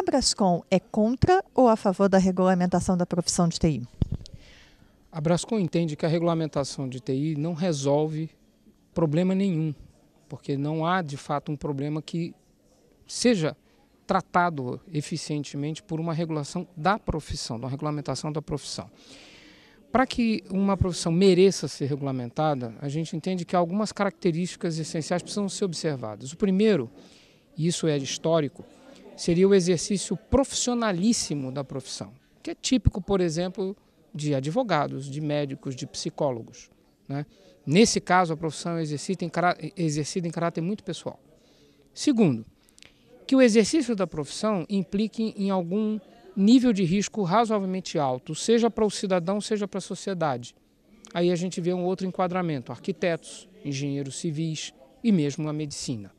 A Brascom é contra ou a favor da regulamentação da profissão de TI? A Brascom entende que a regulamentação de TI não resolve problema nenhum, porque não há de fato um problema que seja tratado eficientemente por uma regulação da profissão, da regulamentação da profissão. Para que uma profissão mereça ser regulamentada, a gente entende que algumas características essenciais precisam ser observadas. O primeiro, e isso é histórico, seria o exercício profissionalíssimo da profissão, que é típico, por exemplo, de advogados, de médicos, de psicólogos. Né? Nesse caso, a profissão é exercida em, exercida em caráter muito pessoal. Segundo, que o exercício da profissão implique em algum nível de risco razoavelmente alto, seja para o cidadão, seja para a sociedade. Aí a gente vê um outro enquadramento: arquitetos, engenheiros civis e mesmo a medicina.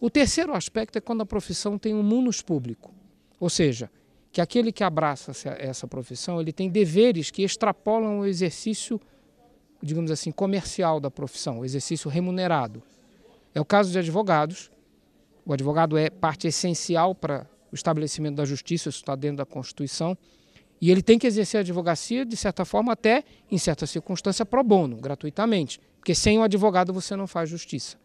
O terceiro aspecto é quando a profissão tem um munus público, ou seja, que aquele que abraça essa profissão, ele tem deveres que extrapolam o exercício, digamos assim, comercial da profissão, o exercício remunerado. É o caso de advogados. O advogado é parte essencial para o estabelecimento da justiça, isso está dentro da Constituição. E ele tem que exercer a advocacia, de certa forma, até, em certa circunstância, pro bono, gratuitamente. Porque sem o advogado você não faz justiça.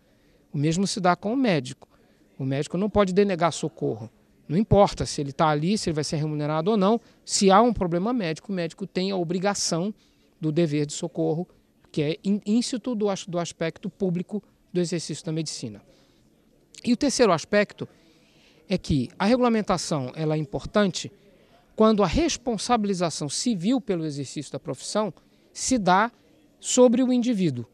O mesmo se dá com o médico. O médico não pode denegar socorro. Não importa se ele está ali, se ele vai ser remunerado ou não, se há um problema médico, o médico tem a obrigação do dever de socorro, que é íncito do, do aspecto público do exercício da medicina. E o terceiro aspecto é que a regulamentação ela é importante quando a responsabilização civil pelo exercício da profissão se dá sobre o indivíduo,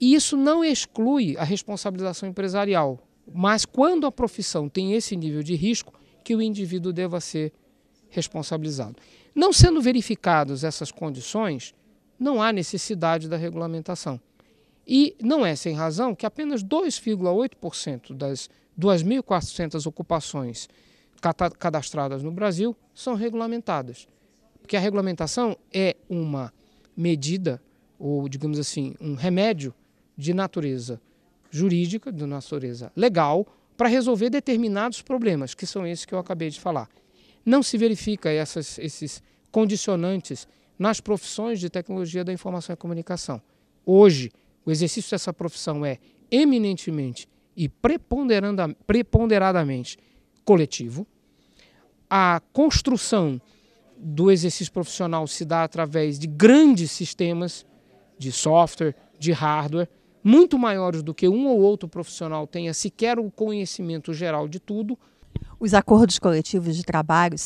e isso não exclui a responsabilização empresarial, mas quando a profissão tem esse nível de risco, que o indivíduo deva ser responsabilizado. Não sendo verificadas essas condições, não há necessidade da regulamentação. E não é sem razão que apenas 2,8% das 2.400 ocupações cadastradas no Brasil são regulamentadas. Porque a regulamentação é uma medida, ou digamos assim, um remédio de natureza jurídica, de natureza legal, para resolver determinados problemas, que são esses que eu acabei de falar. Não se verifica essas, esses condicionantes nas profissões de tecnologia da informação e comunicação. Hoje, o exercício dessa profissão é eminentemente e preponderadamente coletivo. A construção do exercício profissional se dá através de grandes sistemas de software, de hardware, muito maiores do que um ou outro profissional tenha sequer o conhecimento geral de tudo. Os acordos coletivos de trabalho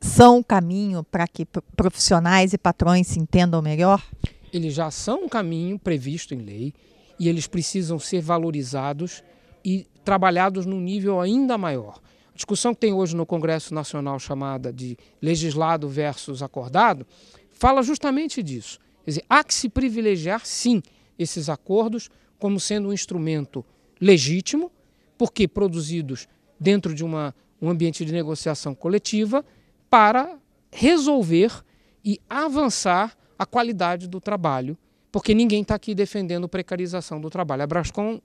são o caminho para que profissionais e patrões se entendam melhor? Eles já são um caminho previsto em lei e eles precisam ser valorizados e trabalhados num nível ainda maior. A discussão que tem hoje no Congresso Nacional chamada de legislado versus acordado fala justamente disso. Quer dizer, há que se privilegiar, sim, esses acordos como sendo um instrumento legítimo, porque produzidos dentro de uma, um ambiente de negociação coletiva, para resolver e avançar a qualidade do trabalho, porque ninguém está aqui defendendo precarização do trabalho. A Brascom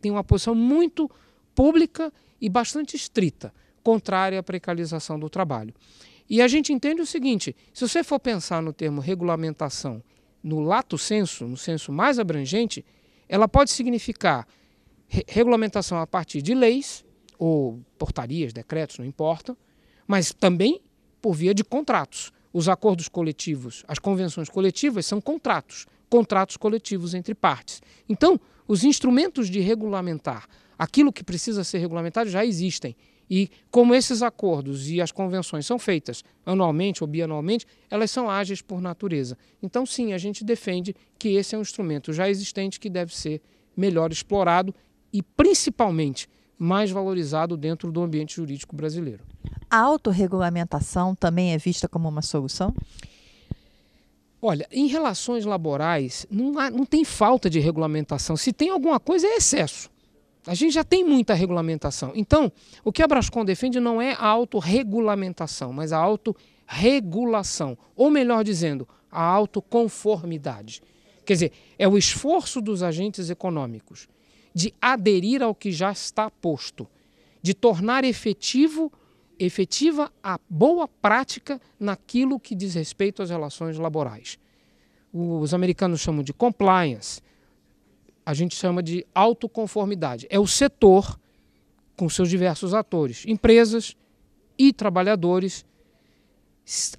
tem uma posição muito pública e bastante estrita, contrária à precarização do trabalho. E a gente entende o seguinte: se você for pensar no termo regulamentação no lato senso, no senso mais abrangente, ela pode significar re regulamentação a partir de leis ou portarias, decretos, não importa, mas também por via de contratos. Os acordos coletivos, as convenções coletivas são contratos, contratos coletivos entre partes. Então, os instrumentos de regulamentar aquilo que precisa ser regulamentado já existem. E como esses acordos e as convenções são feitas anualmente ou bianualmente, elas são ágeis por natureza. Então, sim, a gente defende que esse é um instrumento já existente que deve ser melhor explorado e, principalmente, mais valorizado dentro do ambiente jurídico brasileiro. A autorregulamentação também é vista como uma solução? Olha, em relações laborais, não, há, não tem falta de regulamentação. Se tem alguma coisa, é excesso. A gente já tem muita regulamentação. Então, o que a Brascom defende não é a autorregulamentação, mas a autorregulação. Ou melhor dizendo, a autoconformidade. Quer dizer, é o esforço dos agentes econômicos de aderir ao que já está posto, de tornar efetivo efetiva a boa prática naquilo que diz respeito às relações laborais. Os americanos chamam de compliance, a gente chama de autoconformidade. É o setor com seus diversos atores, empresas e trabalhadores,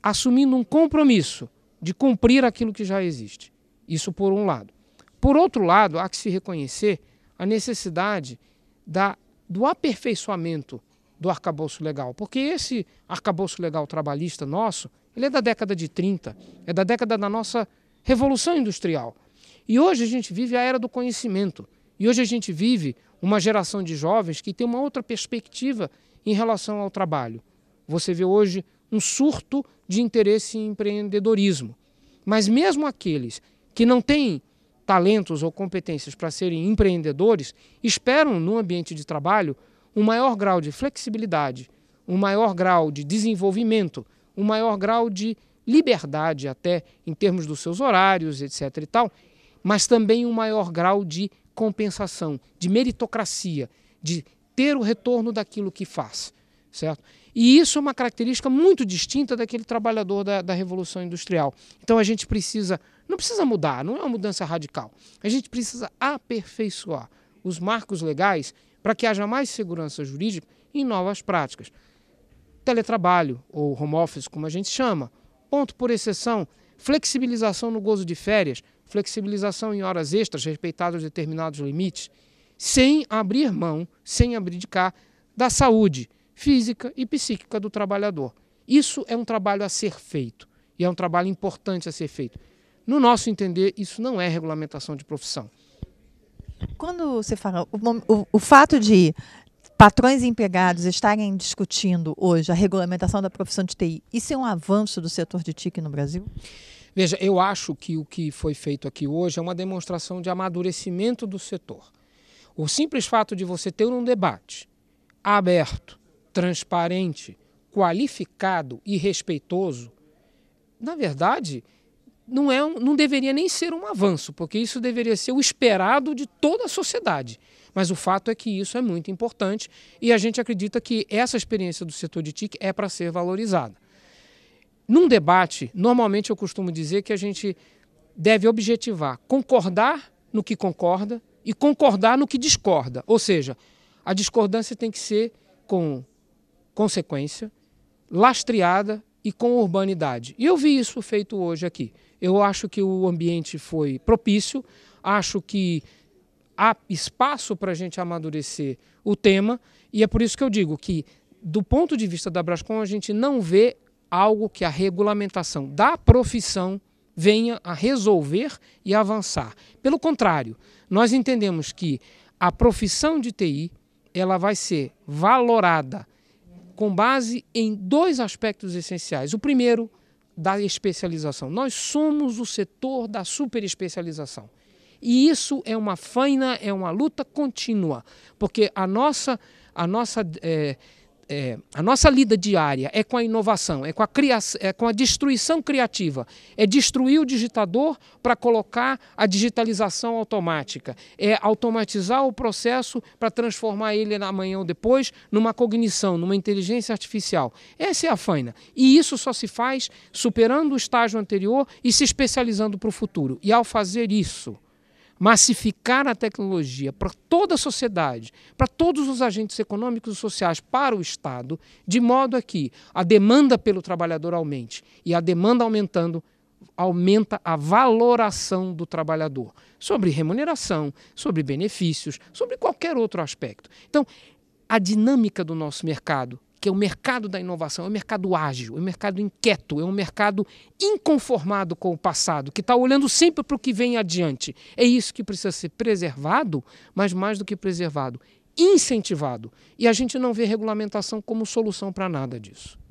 assumindo um compromisso de cumprir aquilo que já existe. Isso por um lado. Por outro lado, há que se reconhecer a necessidade da, do aperfeiçoamento do arcabouço legal, porque esse arcabouço legal trabalhista nosso, ele é da década de 30, é da década da nossa revolução industrial. E hoje a gente vive a era do conhecimento. E hoje a gente vive uma geração de jovens que tem uma outra perspectiva em relação ao trabalho. Você vê hoje um surto de interesse em empreendedorismo. Mas mesmo aqueles que não têm talentos ou competências para serem empreendedores esperam no ambiente de trabalho um maior grau de flexibilidade, um maior grau de desenvolvimento, um maior grau de liberdade até em termos dos seus horários, etc e tal, mas também um maior grau de compensação, de meritocracia, de ter o retorno daquilo que faz, certo? E isso é uma característica muito distinta daquele trabalhador da, da Revolução Industrial. Então a gente precisa, não precisa mudar, não é uma mudança radical, a gente precisa aperfeiçoar os marcos legais para que haja mais segurança jurídica em novas práticas. Teletrabalho, ou home office, como a gente chama, ponto por exceção, flexibilização no gozo de férias, flexibilização em horas extras, respeitados determinados limites, sem abrir mão, sem abdicar da saúde física e psíquica do trabalhador. Isso é um trabalho a ser feito e é um trabalho importante a ser feito. No nosso entender, isso não é regulamentação de profissão. Quando você fala, o, o, o fato de patrões e empregados estarem discutindo hoje a regulamentação da profissão de TI, isso é um avanço do setor de TIC no Brasil? Veja, eu acho que o que foi feito aqui hoje é uma demonstração de amadurecimento do setor. O simples fato de você ter um debate aberto, transparente, qualificado e respeitoso, na verdade, não, é, não deveria nem ser um avanço, porque isso deveria ser o esperado de toda a sociedade. Mas o fato é que isso é muito importante e a gente acredita que essa experiência do setor de TIC é para ser valorizada. Num debate, normalmente eu costumo dizer que a gente deve objetivar, concordar no que concorda e concordar no que discorda. Ou seja, a discordância tem que ser com consequência, lastreada e com urbanidade. E eu vi isso feito hoje aqui. Eu acho que o ambiente foi propício, acho que há espaço para a gente amadurecer o tema, e é por isso que eu digo que, do ponto de vista da Brascom, a gente não vê algo que a regulamentação da profissão venha a resolver e avançar. Pelo contrário, nós entendemos que a profissão de TI ela vai ser valorada com base em dois aspectos essenciais. O primeiro, da especialização. Nós somos o setor da superespecialização. E isso é uma faina, é uma luta contínua, porque a nossa, a nossa eh, é, a nossa lida diária é com a inovação, é com a, criação, é com a destruição criativa, é destruir o digitador para colocar a digitalização automática, é automatizar o processo para transformar ele amanhã ou depois numa cognição, numa inteligência artificial. Essa é a faina. E isso só se faz superando o estágio anterior e se especializando para o futuro. E ao fazer isso, massificar a tecnologia para toda a sociedade, para todos os agentes econômicos e sociais, para o Estado, de modo a que a demanda pelo trabalhador aumente. E a demanda aumentando, aumenta a valoração do trabalhador sobre remuneração, sobre benefícios, sobre qualquer outro aspecto. Então, a dinâmica do nosso mercado porque é o mercado da inovação é um mercado ágil, é um mercado inquieto, é um mercado inconformado com o passado, que está olhando sempre para o que vem adiante. É isso que precisa ser preservado, mas mais do que preservado, incentivado. E a gente não vê regulamentação como solução para nada disso.